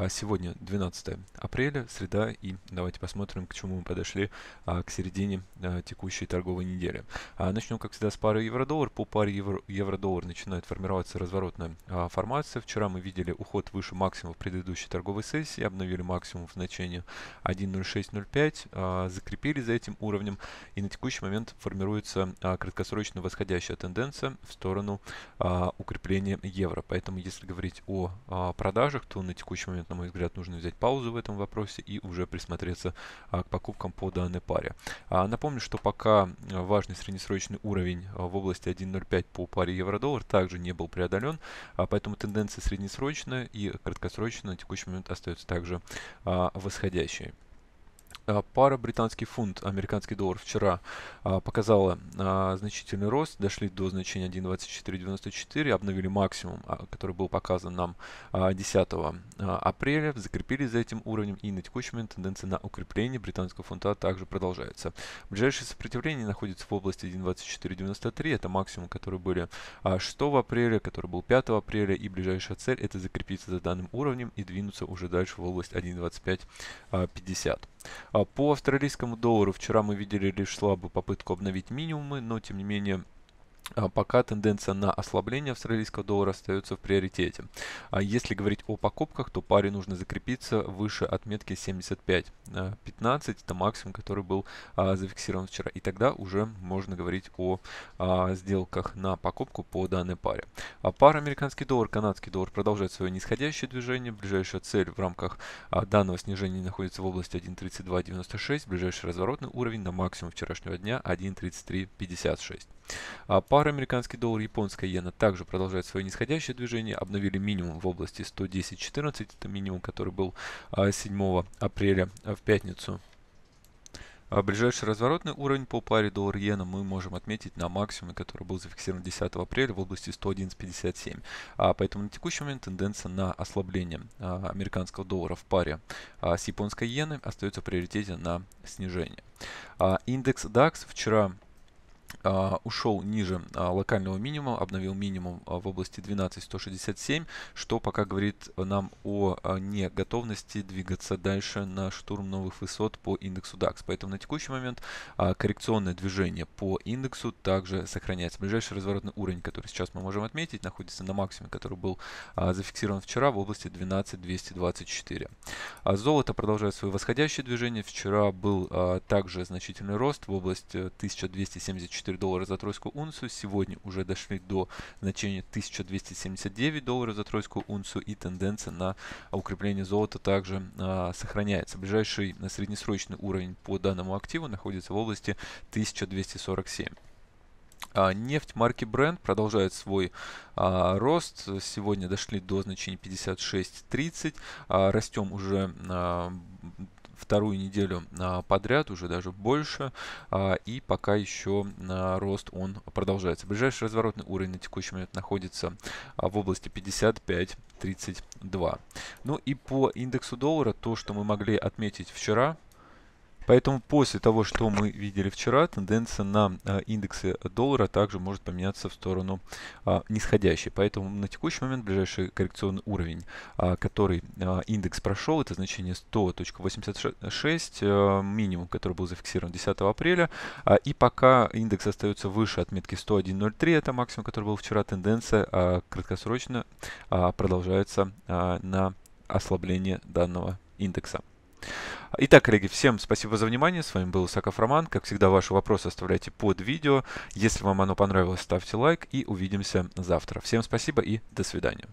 А сегодня 12 апреля, среда, и давайте посмотрим, к чему мы подошли а, к середине а, текущей торговой недели. А, начнем, как всегда, с пары евро-доллар. По паре евро-доллар начинает формироваться разворотная а, формация. Вчера мы видели уход выше в предыдущей торговой сессии, обновили максимум в значении 1.0605, а, закрепили за этим уровнем, и на текущий момент формируется а, краткосрочно восходящая тенденция в сторону а, укрепления евро. Поэтому, если говорить о а, продажах, то на текущий момент на мой взгляд, нужно взять паузу в этом вопросе и уже присмотреться а, к покупкам по данной паре. А, напомню, что пока а, важный среднесрочный уровень а, в области 1.05 по паре евро-доллар также не был преодолен, а, поэтому тенденция среднесрочная и краткосрочная на текущий момент остается также а, восходящей. А, пара британский фунт, американский доллар вчера а, показала а, значительный рост, дошли до значения 1.2494, обновили максимум, а, который был показан нам а, 10 а, апреля, закрепились за этим уровнем и на текущий момент тенденция на укрепление британского фунта также продолжается. Ближайшее сопротивление находится в области 1.2493, это максимум, который были а, 6 апреля, который был 5 апреля и ближайшая цель это закрепиться за данным уровнем и двинуться уже дальше в область 1.2550. А, по австралийскому доллару вчера мы видели лишь слабую попытку обновить минимумы, но тем не менее а пока тенденция на ослабление австралийского доллара остается в приоритете. А если говорить о покупках, то паре нужно закрепиться выше отметки 75.15, а это максимум, который был а, зафиксирован вчера. И тогда уже можно говорить о а, сделках на покупку по данной паре. А пара американский доллар, канадский доллар продолжает свое нисходящее движение. Ближайшая цель в рамках а, данного снижения находится в области 1.3296, ближайший разворотный уровень на максимум вчерашнего дня 1.3356. А пара Пара американский доллар и японская иена также продолжает свое нисходящее движение, обновили минимум в области 110.14, это минимум, который был 7 а, апреля в пятницу. А, ближайший разворотный уровень по паре доллар-иена мы можем отметить на максимуме, который был зафиксирован 10 апреля в области 111.57. А, поэтому на текущий момент тенденция на ослабление а, американского доллара в паре а, с японской иены остается в приоритете на снижение. А, индекс DAX вчера а, ушел ниже а, локального минимума, обновил минимум а, в области 12167, что пока говорит нам о не готовности двигаться дальше на штурм новых высот по индексу DAX. Поэтому на текущий момент коррекционное движение по индексу также сохраняется. Ближайший разворотный уровень, который сейчас мы можем отметить, находится на максимуме, который был зафиксирован вчера в области 12224. Золото продолжает свое восходящее движение. Вчера был также значительный рост в области э, 1274 24 доллара за тройскую унцию. Сегодня уже дошли до значения 1279 долларов за тройскую унцию и тенденция на укрепление золота также а, сохраняется. Ближайший на среднесрочный уровень по данному активу находится в области 1247. А, нефть марки Brent продолжает свой а, рост. Сегодня дошли до значения 56.30. А, растем уже а, вторую неделю а, подряд, уже даже больше, а, и пока еще а, рост он продолжается. Ближайший разворотный уровень на текущий момент находится в области 55-32. Ну и по индексу доллара, то, что мы могли отметить вчера, Поэтому после того, что мы видели вчера, тенденция на а, индексы доллара также может поменяться в сторону а, нисходящей. Поэтому на текущий момент ближайший коррекционный уровень, а, который индекс прошел, это значение 100.86, минимум, который был зафиксирован 10 апреля. И пока индекс остается выше отметки 101.03, это максимум, который был вчера, тенденция краткосрочно продолжается на ослабление данного индекса. Итак, коллеги, всем спасибо за внимание. С вами был Исаков Роман. Как всегда, ваши вопросы оставляйте под видео. Если вам оно понравилось, ставьте лайк и увидимся завтра. Всем спасибо и до свидания.